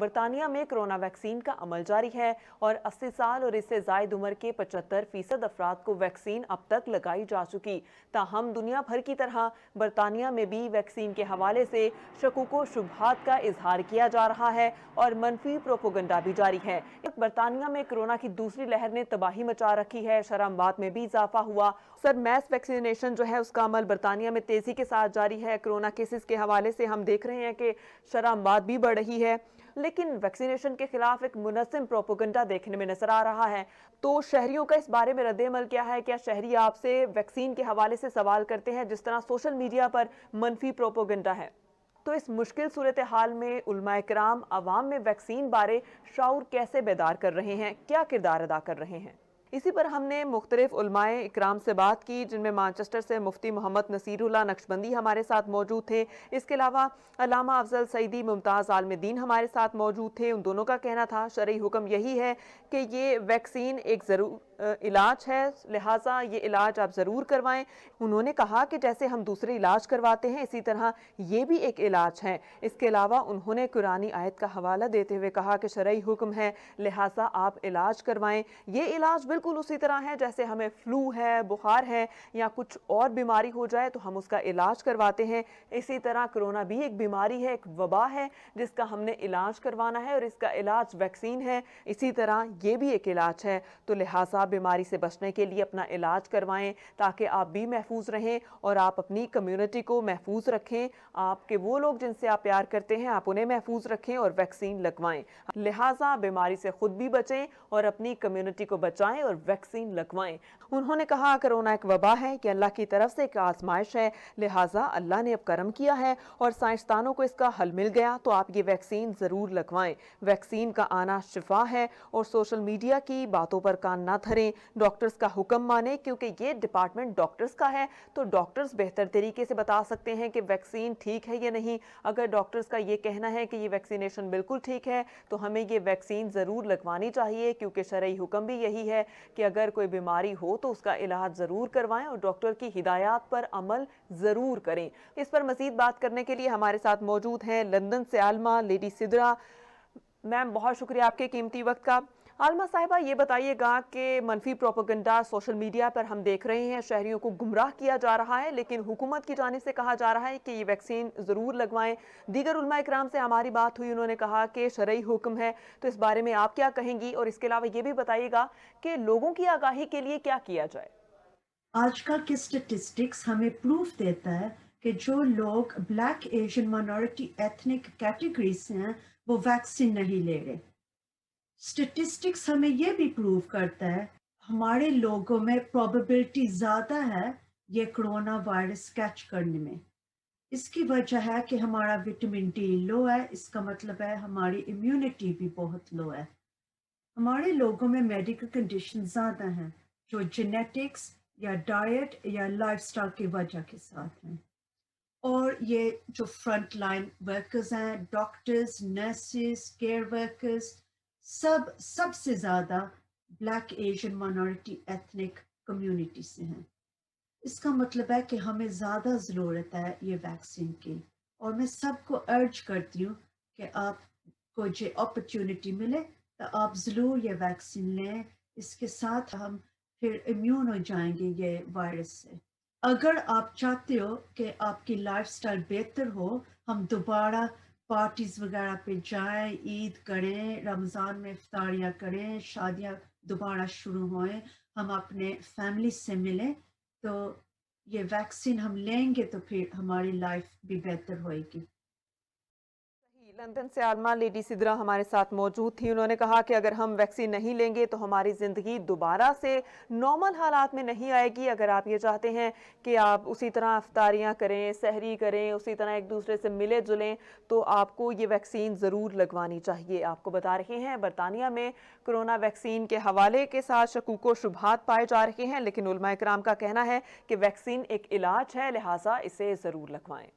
बरतानिया में corona vaccine का अमल जारी है और अस्सी साल और इससे जायद उम्र के पचहत्तर फीसद अफराद को वैक्सीन अब तक लगाई जा चुकी ताहम दुनिया भर की तरह बरतानिया में भी वैक्सीन के हवाले से शकूक शुभात का इजहार किया जा रहा है और मनफी प्रोपोगंडा भी जारी है बरतानिया में कोरोना की दूसरी लहर ने तबाही मचा रखी है शराबाद में भी इजाफा हुआ सर मैस वैक्सीनेशन जो है उसका अमल बरतानिया में तेजी के साथ जारी है कोरोना केसेस के हवाले से हम देख रहे हैं कि शराबाद भी बढ़ रही है लेकिन वैक्सीनेशन के खिलाफ एक मुनसिम प्रोपोगंडा देखने में नजर आ रहा है तो शहरियों का इस बारे में रद्दमल क्या है क्या शहरी आपसे वैक्सीन के हवाले से सवाल करते हैं जिस तरह सोशल मीडिया पर मनफी प्रोपोगंडा है तो इस मुश्किल सूरत हाल में कराम आवाम में वैक्सीन बारे शाउर कैसे बेदार कर रहे हैं क्या किरदार अदा कर रहे हैं इसी पर हमने मुख्तलिफ उलमाए इक्राम से बात की जिनमें मानचस्टर से मुफ्ती मोहम्मद नसीरुल्ला नक्शबंदी हमारे साथ मौजूद थे इसके अलावा अलामा अफजल सईदी मुमताज़ आलमदीन हमारे साथ मौजूद थे उन दोनों का कहना था शर्य हुक्म यही है कि ये वैक्सीन एक ज़रूर इलाज है लिहाजा ये इलाज आप ज़रूर करवाएं उन्होंने कहा कि जैसे हम दूसरे इलाज करवाते हैं इसी तरह ये भी एक इलाज है इसके अलावा उन्होंने कुरानी आयत का हवाला देते हुए कहा कि शर्य हुक्म है लिहाजा आप इलाज करवाएं ये इलाज बिल्कुल बिल्कुल उसी तरह है जैसे हमें फ्लू है बुखार है या कुछ और बीमारी हो जाए तो हम उसका इलाज करवाते हैं इसी तरह कोरोना भी एक बीमारी है एक वबा है जिसका हमने इलाज करवाना है और इसका इलाज वैक्सीन है इसी तरह ये भी एक इलाज है तो लिहाजा बीमारी से बचने के लिए अपना इलाज करवाएं ताकि आप भी महफूज रहें और आप अपनी कम्यूनिटी को महफूज रखें आपके वो लोग जिनसे आप प्यार करते हैं आप उन्हें महफूज रखें और वैक्सीन लगवाएं लिहाजा बीमारी से खुद भी बचें और अपनी कम्यूनिटी को बचाएं और और वैक्सीन लगवाएं उन्होंने कहा कोरोना एक वबा है कि अल्लाह की तरफ से एक आजमाइश है लिहाजा अल्लाह ने अब करम किया है और साइंसदानों को इसका हल मिल गया तो आप ये वैक्सीन ज़रूर लगवाएं वैक्सीन का आना शिफा है और सोशल मीडिया की बातों पर कान ना धरें डॉक्टर्स का हुक्म माने क्योंकि ये डिपार्टमेंट डॉक्टर्स का है तो डॉक्टर्स बेहतर तरीके से बता सकते हैं कि वैक्सीन ठीक है या नहीं अगर डॉक्टर्स का ये कहना है कि ये वैक्सीनेशन बिल्कुल ठीक है तो हमें ये वैक्सीन ज़रूर लगवानी चाहिए क्योंकि शरा हुक्म भी यही है कि अगर कोई बीमारी हो तो उसका इलाज ज़रूर करवाएं और डॉक्टर की हिदायत पर अमल ज़रूर करें इस पर मज़ीद बात करने के लिए हमारे साथ मौजूद हैं लंदन से आलमा लेडी सिदरा मैम बहुत शुक्रिया आपके कीमती वक्त का आलमा साहिबा ये बताइएगा कि मनफी प्रोपोगंडा सोशल मीडिया पर हम देख रहे हैं शहरियों को गुमराह किया जा रहा है लेकिन हुकूमत की जानब से कहा जा रहा है कि ये वैक्सीन ज़रूर लगवाएं दीगर उलमा इक्राम से हमारी बात हुई उन्होंने कहा कि शरय हुक्म है तो इस बारे में आप क्या कहेंगी और इसके अलावा ये भी बताइएगा कि लोगों की आगाही के लिए क्या किया जाए आज का के स्टेटिस्टिक्स हमें प्रूफ देता है कि जो लोग black Asian minority ethnic categories हैं वो वैक्सीन नहीं ले रहे स्टेटिस्टिक्स हमें ये भी प्रूव करता है हमारे लोगों में प्रोबेबिलिटी ज़्यादा है ये कोरोना वायरस कैच करने में इसकी वजह है कि हमारा विटामिन डी लो है इसका मतलब है हमारी इम्यूनिटी भी बहुत लो है हमारे लोगों में मेडिकल कंडीशन ज़्यादा हैं जो जेनेटिक्स या डाइट या लाइफस्टाइल की वजह के साथ हैं और ये जो फ्रंट लाइन वर्कर्स हैं डॉक्टर्स नर्सिस केयर वर्कर्स सब सबसे ज़्यादा black Asian minority ethnic community से हैं इसका मतलब है कि हमें ज़्यादा ज़रूरत है ये वैक्सीन की और मैं सबको अर्ज करती हूँ कि आपको जो अपॉर्चुनिटी मिले तो आप ज़रूर ये वैक्सीन लें इसके साथ हम फिर इम्यून हो जाएंगे ये वायरस से अगर आप चाहते हो कि आपकी लाइफस्टाइल बेहतर हो हम दोबारा पार्टीज वगैरह पे जाएं ईद करें रमज़ान में इफ्तारियाँ करें शादियाँ दोबारा शुरू होएं हम अपने फैमिली से मिलें तो ये वैक्सीन हम लेंगे तो फिर हमारी लाइफ भी बेहतर होएगी लंदन से आलमा लेडी सिद्रा हमारे साथ मौजूद थी उन्होंने कहा कि अगर हम वैक्सीन नहीं लेंगे तो हमारी ज़िंदगी दोबारा से नॉर्मल हालात में नहीं आएगी अगर आप ये चाहते हैं कि आप उसी तरह अफ्तारियाँ करें सहरी करें उसी तरह एक दूसरे से मिले जुलें तो आपको ये वैक्सीन ज़रूर लगवानी चाहिए आपको बता रहे हैं बरतानिया में कोरोना वैक्सीन के हवाले के साथ शकूक व शुभात पाए जा रहे हैं लेकिन उलमा कराम का कहना है कि वैक्सीन एक इलाज है लिहाजा इसे ज़रूर लगवाएँ